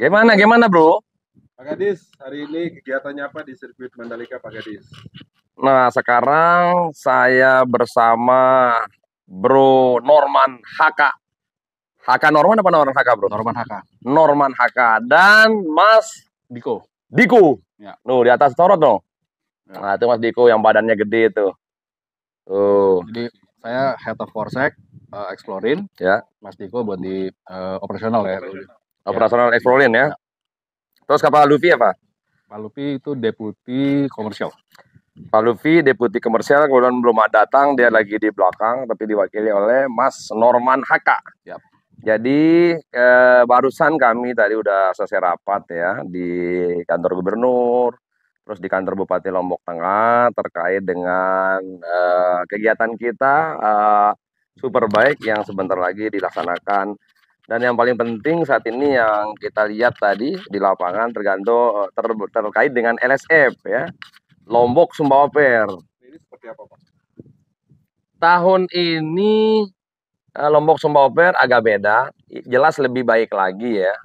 Gimana, gimana bro? Pak Gadis, hari ini kegiatannya apa di sirkuit Mandalika Pak Gadis? Nah, sekarang saya bersama Bro Norman Haka. Haka Norman apa Norman Haka, Bro? Norman Haka. Norman Haka dan Mas Diko. Diko. Ya. Nuh, di atas torot dong. Ya. Nah, itu Mas Diko yang badannya gede itu. Tuh. Jadi saya head of Forsec, uh, eh, Explorin. Ya. Mas Diko buat di uh, operasional ya. Ya. operasional ya. ya. Terus kapal Luffy apa? Pak Luffy itu deputi komersial. Pak Luffy deputi komersial kemudian belum datang dia lagi di belakang tapi diwakili oleh Mas Norman Haka. Yep. Jadi eh, barusan kami tadi udah selesai rapat ya di kantor gubernur, terus di kantor Bupati Lombok Tengah terkait dengan eh, kegiatan kita eh, super baik yang sebentar lagi dilaksanakan dan yang paling penting saat ini yang kita lihat tadi di lapangan tergantung ter, terkait dengan LSF ya. Lombok Sumbawa Fair. Ini seperti apa, Pak? Tahun ini eh, Lombok Sumbawa Fair agak beda, jelas lebih baik lagi ya.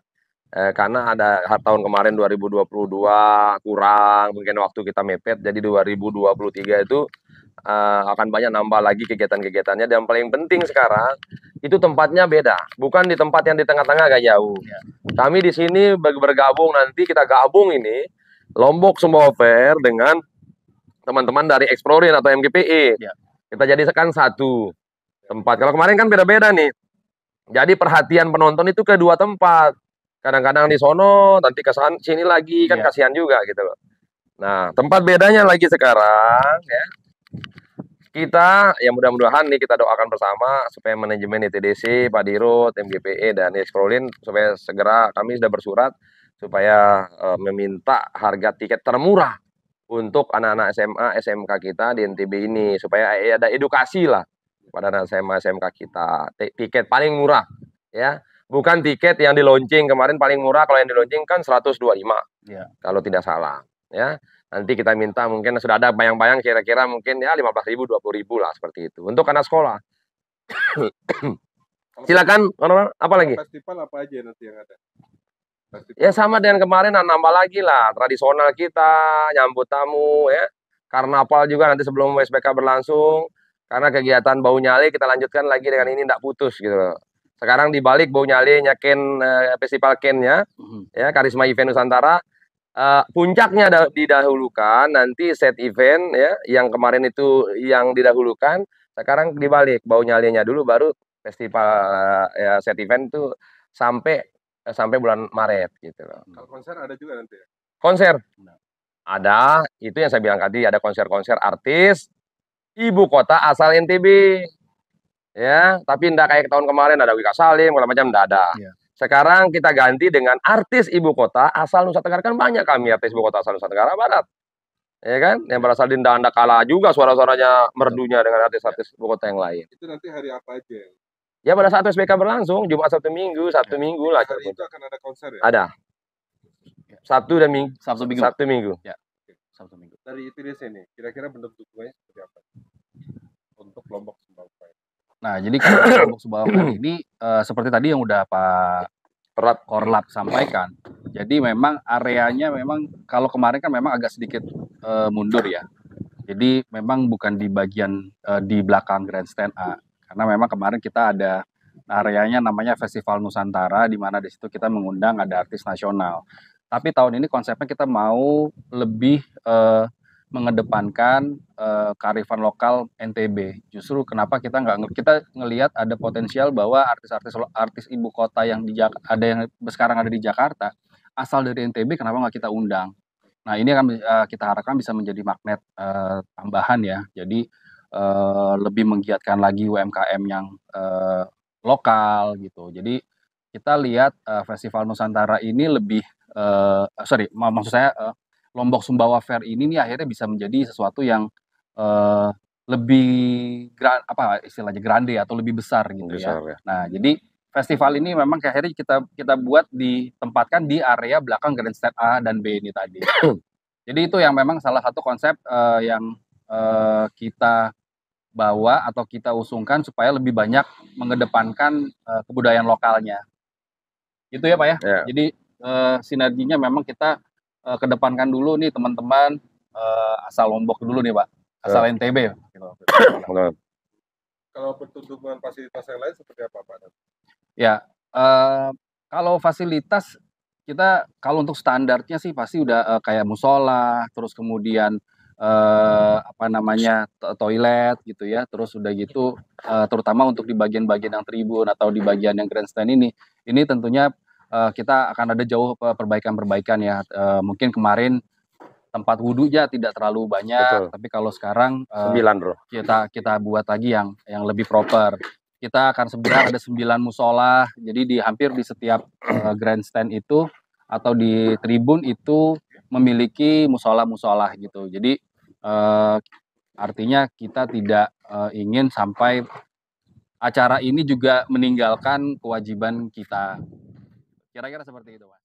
Eh, karena ada tahun kemarin 2022 kurang, mungkin waktu kita mepet jadi 2023 itu uh, akan banyak nambah lagi kegiatan-kegiatannya dan paling penting sekarang itu tempatnya beda, bukan di tempat yang di tengah-tengah agak jauh. Ya. Kami di sini bergabung nanti kita gabung ini Lombok semua Fair dengan teman-teman dari Explorin atau MGPE. Ya. Kita jadikan satu tempat. Kalau kemarin kan beda-beda nih. Jadi perhatian penonton itu ke dua tempat. Kadang-kadang di sono, nanti ke sini lagi kan ya. kasihan juga gitu loh. Nah, tempat bedanya lagi sekarang ya kita ya mudah-mudahan nih kita doakan bersama supaya manajemen ITDC, Pak Dirut, GPE dan Escrolin supaya segera kami sudah bersurat supaya e, meminta harga tiket termurah untuk anak-anak SMA, SMK kita di NTB ini supaya eh, ada edukasi lah pada anak SMA, SMK kita. Tiket paling murah ya. Bukan tiket yang di launching kemarin paling murah kalau yang di launching kan 125. Ya. Kalau tidak salah ya. Nanti kita minta mungkin sudah ada bayang-bayang kira-kira mungkin ya 15 ribu, 20 ribu lah seperti itu. Untuk anak sekolah. Silakan, apa lagi? Festival apa aja nanti yang ada? Ya sama dengan kemarin nah, nambah lagi lah tradisional kita, nyambut tamu ya. Karnaval juga nanti sebelum WSBK berlangsung. Karena kegiatan bau nyali kita lanjutkan lagi dengan ini tidak putus gitu loh sekarang dibalik bau nyali nyaken eh, festival kenya, mm-hmm. ya karisma event nusantara uh, puncaknya didahulukan nanti set event ya yang kemarin itu yang didahulukan sekarang dibalik bau nyalinya dulu baru festival uh, ya, set event itu sampai eh, sampai bulan Maret gitu loh. Hmm. konser ada juga nanti ya? Konser. Nah. Ada, itu yang saya bilang tadi ada konser-konser artis ibu kota asal NTB. Ya, tapi tidak kayak tahun kemarin ada Wika Salim, kalau macam tidak ada. Yeah sekarang kita ganti dengan artis ibu kota asal Nusa Tenggara kan banyak kami artis ibu kota asal Nusa Tenggara Barat. Ya kan? Yang berasal di Anda Kala juga suara-suaranya merdunya dengan artis-artis ibu kota yang lain. Itu nanti hari apa aja? Ya pada saat SBK berlangsung Jumat satu Minggu, satu ya. Minggu lah. Hari itu akan ada konser ya? Ada. Sabtu dan Minggu. Sabtu Minggu. Sabtu Minggu. Ya. Sabtu Minggu. Dari itu sini, kira-kira bentuk dukungannya Nah, jadi kalau kelompok subalapkan ini uh, seperti tadi yang udah Pak Rap. Korlap sampaikan. Jadi memang areanya memang kalau kemarin kan memang agak sedikit uh, mundur ya. Jadi memang bukan di bagian uh, di belakang grandstand A karena memang kemarin kita ada nah, areanya namanya Festival Nusantara di mana di situ kita mengundang ada artis nasional. Tapi tahun ini konsepnya kita mau lebih uh, mengedepankan uh, kearifan lokal NTB. Justru kenapa kita nggak kita ngelihat ada potensial bahwa artis-artis artis ibu kota yang di ada yang sekarang ada di Jakarta asal dari NTB kenapa nggak kita undang? Nah ini akan uh, kita harapkan bisa menjadi magnet uh, tambahan ya. Jadi uh, lebih menggiatkan lagi UMKM yang uh, lokal gitu. Jadi kita lihat uh, festival Nusantara ini lebih uh, sorry maksud saya uh, Lombok Sumbawa Fair ini nih akhirnya bisa menjadi sesuatu yang uh, lebih grand apa istilahnya grande atau lebih besar gitu ya. besar, ya. ya. Nah, jadi festival ini memang akhirnya kita kita buat ditempatkan di area belakang Grandstand A dan B ini tadi. jadi itu yang memang salah satu konsep uh, yang uh, kita bawa atau kita usungkan supaya lebih banyak mengedepankan uh, kebudayaan lokalnya. Gitu ya, Pak ya. Yeah. Jadi uh, sinerginya memang kita uh, kedepankan dulu nih teman-teman uh, asal Lombok dulu nih Pak, asal ya. NTB. Gitu. ya. Kalau pertunjukan fasilitas yang lain seperti apa Pak? Ya, uh, kalau fasilitas kita kalau untuk standarnya sih pasti udah uh, kayak musola, terus kemudian eh, apa namanya toilet gitu ya terus udah gitu uh, terutama untuk di bagian-bagian yang tribun atau di bagian yang grandstand ini ini tentunya uh, kita akan ada jauh eh, perbaikan-perbaikan ya. Uh, mungkin kemarin tempat wudhunya tidak terlalu banyak, Betul. tapi kalau sekarang uh, 9, Bro. Kita kita buat lagi yang yang lebih proper. Kita akan segera ada 9 musola. Jadi di hampir di setiap uh, grandstand itu atau di tribun itu memiliki musola-musola gitu. Jadi uh, artinya kita tidak uh, ingin sampai acara ini juga meninggalkan kewajiban kita Kira-kira seperti itu, Pak.